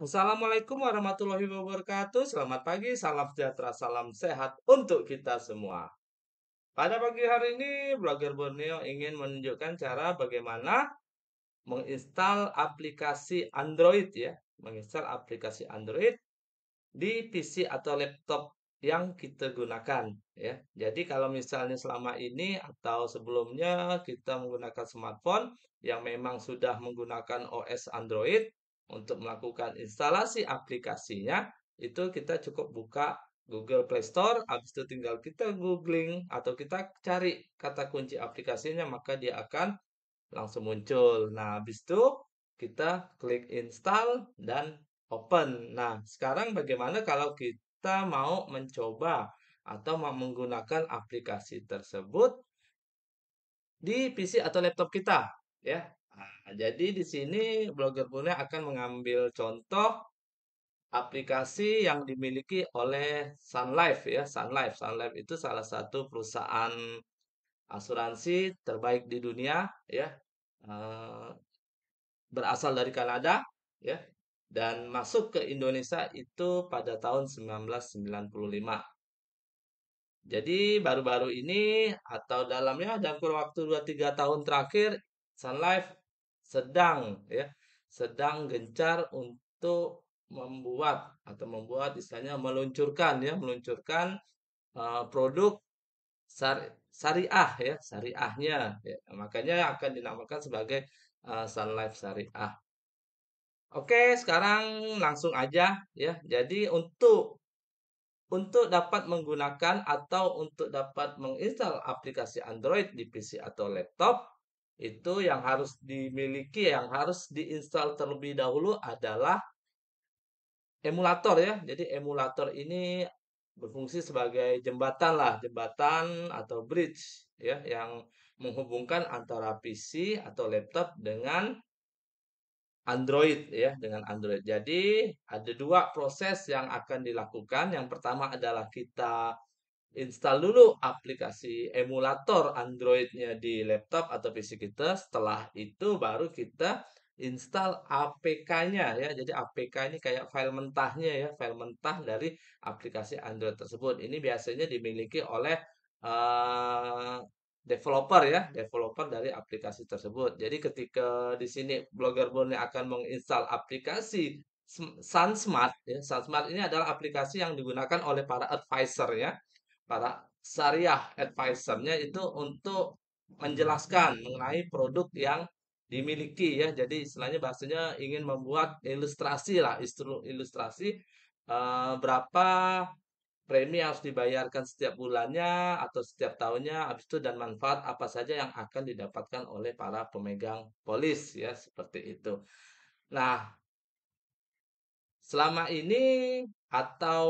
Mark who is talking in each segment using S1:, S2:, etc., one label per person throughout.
S1: Assalamualaikum warahmatullahi wabarakatuh. Selamat pagi, salam sejahtera, salam sehat untuk kita semua. Pada pagi hari ini, Blogger Borneo ingin menunjukkan cara bagaimana menginstal aplikasi Android ya, menginstal aplikasi Android di PC atau laptop yang kita gunakan ya. Jadi kalau misalnya selama ini atau sebelumnya kita menggunakan smartphone yang memang sudah menggunakan OS Android, untuk melakukan instalasi aplikasinya itu kita cukup buka Google Play Store, habis itu tinggal kita googling atau kita cari kata kunci aplikasinya maka dia akan langsung muncul. Nah, habis itu kita klik install dan open. Nah, sekarang bagaimana kalau kita mau mencoba atau mau menggunakan aplikasi tersebut di PC atau laptop kita, ya. Nah, jadi di sini blogger punya akan mengambil contoh aplikasi yang dimiliki oleh Sun Life ya, Sun Life. Sun Life itu salah satu perusahaan asuransi terbaik di dunia ya. Eh, berasal dari Kanada ya dan masuk ke Indonesia itu pada tahun 1995. Jadi baru-baru ini atau dalamnya dalam kurun waktu 2-3 tahun terakhir Sun Life sedang ya sedang gencar untuk membuat atau membuat istilahnya meluncurkan ya meluncurkan uh, produk syari syariah ya syariahnya ya. makanya akan dinamakan sebagai uh, Sun Life Syariah. Oke sekarang langsung aja ya jadi untuk untuk dapat menggunakan atau untuk dapat menginstal aplikasi Android di PC atau laptop itu yang harus dimiliki, yang harus diinstal terlebih dahulu adalah emulator ya. Jadi emulator ini berfungsi sebagai jembatan lah, jembatan atau bridge ya yang menghubungkan antara PC atau laptop dengan Android ya dengan Android. Jadi ada dua proses yang akan dilakukan. Yang pertama adalah kita install dulu aplikasi emulator Android-nya di laptop atau PC kita. Setelah itu baru kita install APK-nya ya. Jadi APK ini kayak file mentahnya ya, file mentah dari aplikasi Android tersebut. Ini biasanya dimiliki oleh uh, developer ya, developer dari aplikasi tersebut. Jadi ketika di sini blogger Bone akan menginstal aplikasi SunSmart ya. SunSmart ini adalah aplikasi yang digunakan oleh para advisor ya para syariah advisernya itu untuk menjelaskan mengenai produk yang dimiliki ya jadi istilahnya bahasanya ingin membuat ilustrasi lah ilustrasi eh, berapa premi harus dibayarkan setiap bulannya atau setiap tahunnya habis itu dan manfaat apa saja yang akan didapatkan oleh para pemegang polis ya seperti itu. Nah, selama ini atau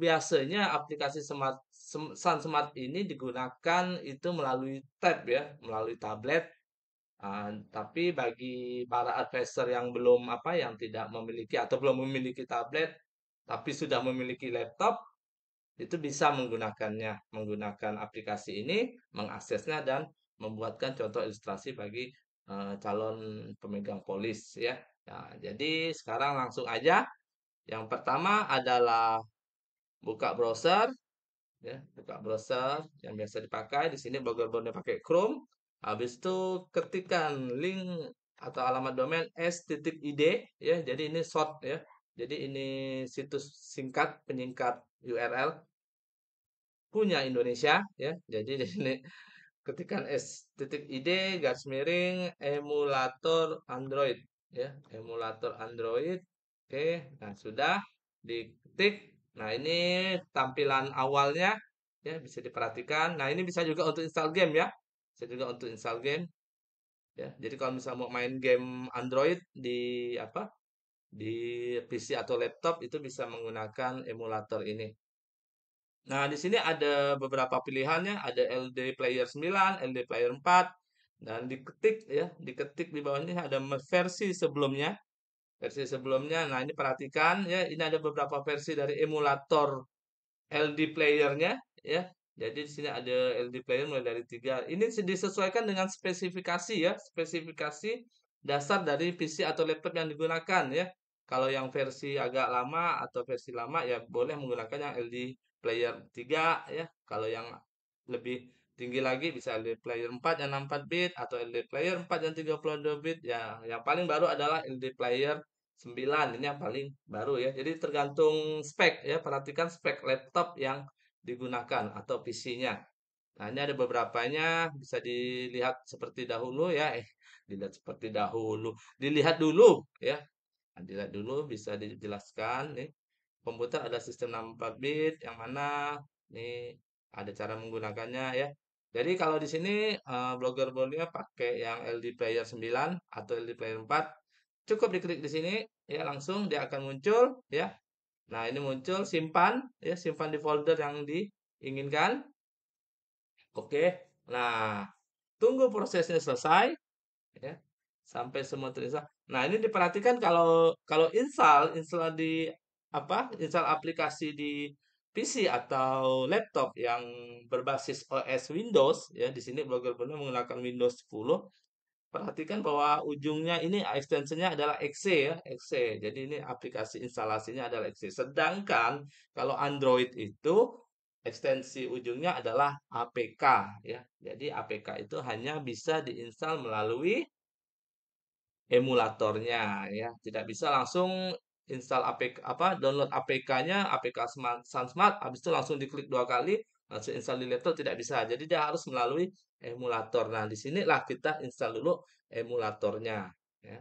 S1: biasanya aplikasi smart Sun Smart ini digunakan itu melalui tab ya, melalui tablet. Uh, tapi bagi para advisor yang belum apa yang tidak memiliki atau belum memiliki tablet tapi sudah memiliki laptop itu bisa menggunakannya, menggunakan aplikasi ini, mengaksesnya dan membuatkan contoh ilustrasi bagi uh, calon pemegang polis ya. Nah, jadi sekarang langsung aja yang pertama adalah buka browser, ya, buka browser yang biasa dipakai. Di sini blogger-blogger pakai Chrome. Habis itu ketikkan link atau alamat domain s.id ya. Jadi ini short ya. Jadi ini situs singkat penyingkat URL punya Indonesia ya. Jadi di sini ketikan s.id garis miring emulator Android ya, emulator Android Oke, nah sudah diketik. Nah, ini tampilan awalnya ya bisa diperhatikan. Nah, ini bisa juga untuk install game ya. Bisa juga untuk install game. Ya, jadi kalau misalnya mau main game Android di apa? di PC atau laptop itu bisa menggunakan emulator ini. Nah, di sini ada beberapa pilihannya, ada LD Player 9, LD Player 4 dan diketik ya, diketik di bawah ini ada versi sebelumnya versi sebelumnya. Nah, ini perhatikan ya, ini ada beberapa versi dari emulator LD player-nya ya. Jadi di sini ada LD player mulai dari 3. Ini disesuaikan dengan spesifikasi ya, spesifikasi dasar dari PC atau laptop yang digunakan ya. Kalau yang versi agak lama atau versi lama ya boleh menggunakan yang LD player 3 ya. Kalau yang lebih tinggi lagi bisa LD player 4 yang 64 bit atau LD player 4 yang 32 bit ya yang paling baru adalah LD player 9 ini yang paling baru ya. Jadi tergantung spek ya, perhatikan spek laptop yang digunakan atau PC-nya. Nah, ini ada nya bisa dilihat seperti dahulu ya. Eh, dilihat seperti dahulu. Dilihat dulu ya. Nah, dilihat dulu bisa dijelaskan nih. Komputer ada sistem 64 bit yang mana nih ada cara menggunakannya ya. Jadi kalau di sini eh, blogger boleh pakai yang LD Player 9 atau LD Player 4 cukup diklik di sini ya langsung dia akan muncul ya nah ini muncul simpan ya simpan di folder yang diinginkan oke nah tunggu prosesnya selesai ya sampai semua terinstall nah ini diperhatikan kalau kalau install install di apa install aplikasi di PC atau laptop yang berbasis OS Windows ya di sini blogger benar menggunakan Windows 10 Perhatikan bahwa ujungnya ini extensionnya adalah exe ya, exe. Jadi ini aplikasi instalasinya adalah exe. Sedangkan kalau Android itu ekstensi ujungnya adalah APK ya. Jadi APK itu hanya bisa diinstal melalui emulatornya ya. Tidak bisa langsung install APK apa download APK-nya, APK Smart abis habis itu langsung diklik dua kali langsung install di laptop tidak bisa. Jadi dia harus melalui emulator. Nah, di sini lah kita install dulu emulatornya. Ya.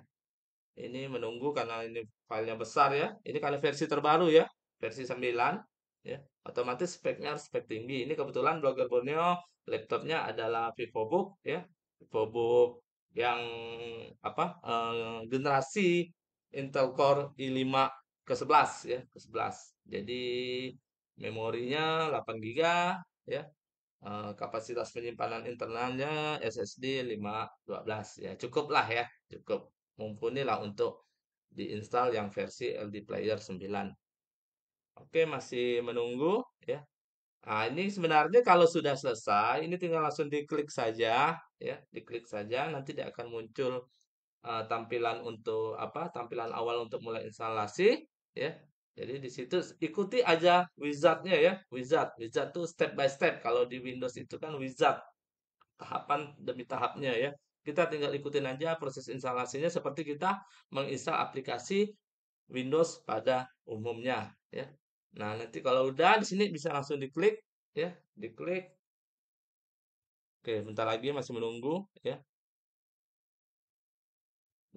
S1: Ini menunggu karena ini filenya besar ya. Ini kalau versi terbaru ya, versi 9. Ya. Otomatis speknya harus spek tinggi. Ini kebetulan blogger Borneo laptopnya adalah VivoBook ya. VivoBook yang apa eh, generasi Intel Core i5 ke-11 ya, ke-11. Jadi memorinya 8 GB ya. Eh, kapasitas penyimpanan internalnya SSD 512 ya. Cukuplah ya, cukup. Mumpunilah untuk diinstal yang versi LD Player 9. Oke, masih menunggu ya. Nah, ini sebenarnya kalau sudah selesai, ini tinggal langsung diklik saja, ya, diklik saja, nanti dia akan muncul uh, tampilan untuk apa? Tampilan awal untuk mulai instalasi, ya. Jadi di situ ikuti aja wizardnya ya, wizard. Wizard tuh step by step. Kalau di Windows itu kan wizard tahapan demi tahapnya ya. Kita tinggal ikutin aja proses instalasinya seperti kita menginstal aplikasi Windows pada umumnya ya. Nah, nanti kalau udah di sini bisa langsung diklik ya, diklik. Oke, bentar lagi masih menunggu ya.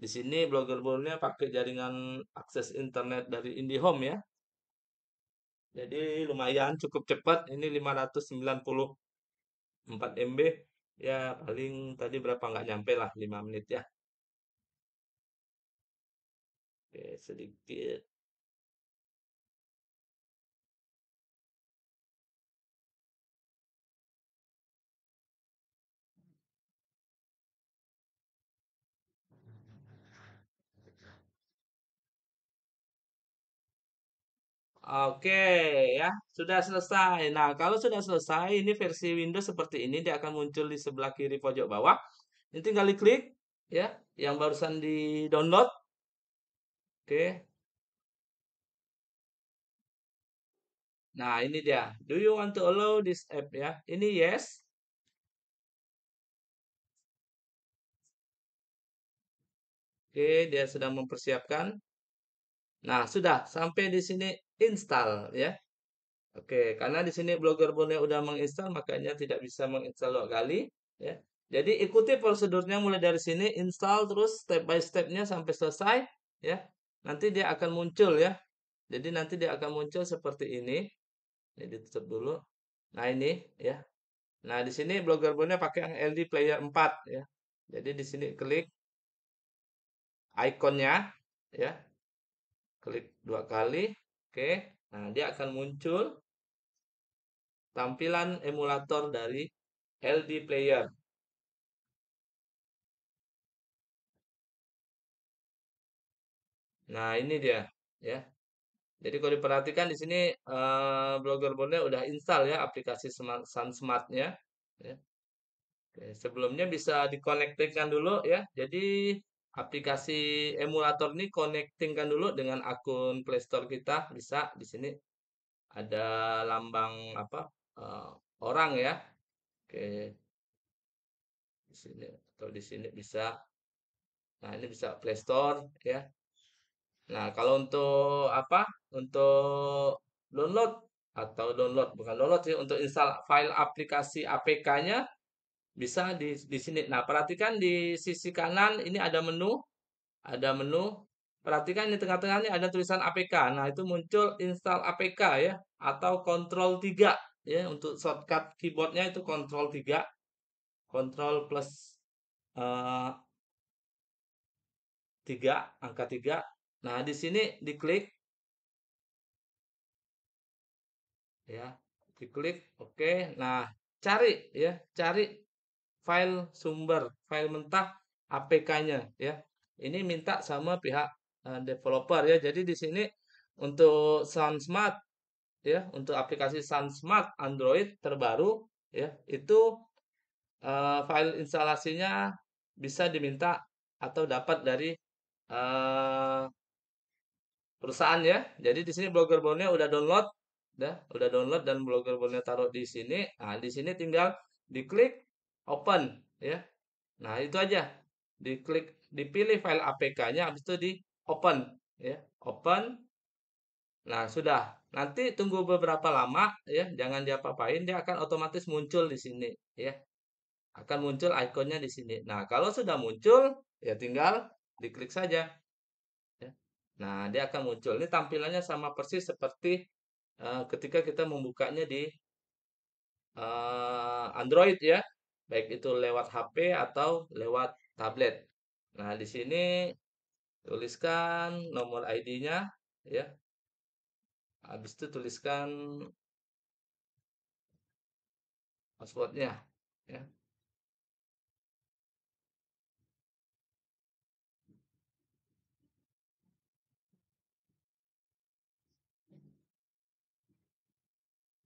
S1: Di sini blogger bornya pakai jaringan akses internet dari IndiHome ya. Jadi lumayan cukup cepat ini 594 MB ya paling tadi berapa nggak nyampe lah 5 menit ya. Oke, sedikit Oke, ya sudah selesai. Nah, kalau sudah selesai, ini versi Windows seperti ini, dia akan muncul di sebelah kiri pojok bawah. Ini tinggal diklik, ya, yang barusan di download. Oke. Nah, ini dia. Do you want to allow this app ya? Ini yes. Oke, dia sedang mempersiapkan. Nah, sudah sampai di sini install ya. Oke, karena di sini blogger Borneo udah menginstall makanya tidak bisa menginstall dua kali ya. Jadi ikuti prosedurnya mulai dari sini install terus step by stepnya sampai selesai ya. Nanti dia akan muncul ya. Jadi nanti dia akan muncul seperti ini. Ini ditutup dulu. Nah, ini ya. Nah, di sini blogger Borneo pakai yang LD player 4 ya. Jadi di sini klik ikonnya ya klik dua kali oke nah dia akan muncul tampilan emulator dari LD player nah ini dia ya jadi kalau diperhatikan di sini eh, blogger bone udah install ya aplikasi Smart, Sun smart ya. Oke, sebelumnya bisa dikonektikan dulu ya. Jadi aplikasi emulator ini connectingkan dulu dengan akun Play Store kita bisa di sini ada lambang apa uh, orang ya oke di sini atau di sini bisa nah ini bisa Play Store ya nah kalau untuk apa untuk download atau download bukan download sih untuk install file aplikasi APK-nya bisa di, di sini. Nah, perhatikan di sisi kanan ini ada menu, ada menu. Perhatikan di tengah-tengah ini ada tulisan APK. Nah, itu muncul install APK ya atau control 3 ya untuk shortcut keyboardnya itu control 3. Control plus uh, eh, 3, angka 3. Nah, di sini diklik ya, diklik oke. Okay. Nah, cari ya, cari file sumber, file mentah APK-nya ya. Ini minta sama pihak uh, developer ya. Jadi di sini untuk SunSmart ya, untuk aplikasi SunSmart Android terbaru ya, itu uh, file instalasinya bisa diminta atau dapat dari uh, perusahaan ya. Jadi di sini blogger bone udah download udah ya, udah download dan blogger bone taruh di sini. Nah, di sini tinggal diklik open ya. Nah, itu aja. Diklik dipilih file APK-nya habis itu di open ya, open. Nah, sudah. Nanti tunggu beberapa lama ya, jangan diapa-apain dia akan otomatis muncul di sini ya. Akan muncul ikonnya di sini. Nah, kalau sudah muncul ya tinggal diklik saja. Ya. Nah, dia akan muncul. Ini tampilannya sama persis seperti uh, ketika kita membukanya di uh, Android ya baik itu lewat HP atau lewat tablet. Nah, di sini tuliskan nomor ID-nya ya. Habis itu tuliskan passwordnya ya.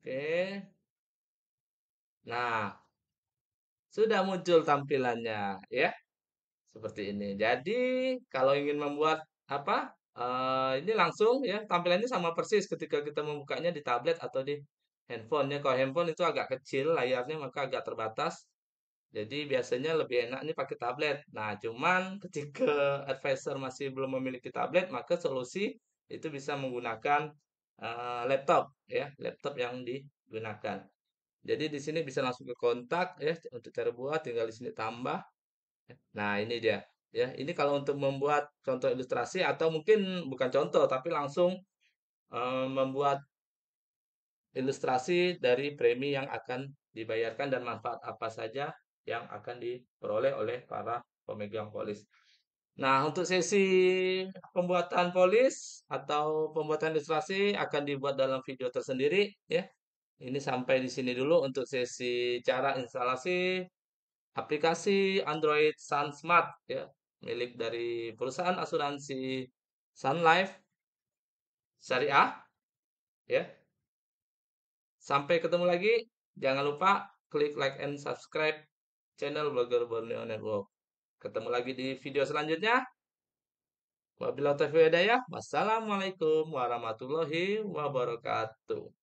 S1: Oke. Nah, sudah muncul tampilannya ya. Seperti ini. Jadi kalau ingin membuat apa? Uh, ini langsung ya tampilannya sama persis ketika kita membukanya di tablet atau di handphone Kalau handphone itu agak kecil layarnya maka agak terbatas. Jadi biasanya lebih enak ini pakai tablet. Nah, cuman ketika advisor masih belum memiliki tablet, maka solusi itu bisa menggunakan uh, laptop ya, laptop yang digunakan. Jadi di sini bisa langsung ke kontak ya untuk cara buat tinggal di sini tambah. Nah, ini dia ya. Ini kalau untuk membuat contoh ilustrasi atau mungkin bukan contoh tapi langsung um, membuat ilustrasi dari premi yang akan dibayarkan dan manfaat apa saja yang akan diperoleh oleh para pemegang polis. Nah, untuk sesi pembuatan polis atau pembuatan ilustrasi akan dibuat dalam video tersendiri ya. Ini sampai di sini dulu untuk sesi cara instalasi aplikasi Android Sun Smart ya, milik dari perusahaan asuransi Sun Life Syariah ya. Sampai ketemu lagi, jangan lupa klik like and subscribe channel Blogger Borneo Network. Ketemu lagi di video selanjutnya. Wabillahi taufiq Wassalamualaikum warahmatullahi wabarakatuh.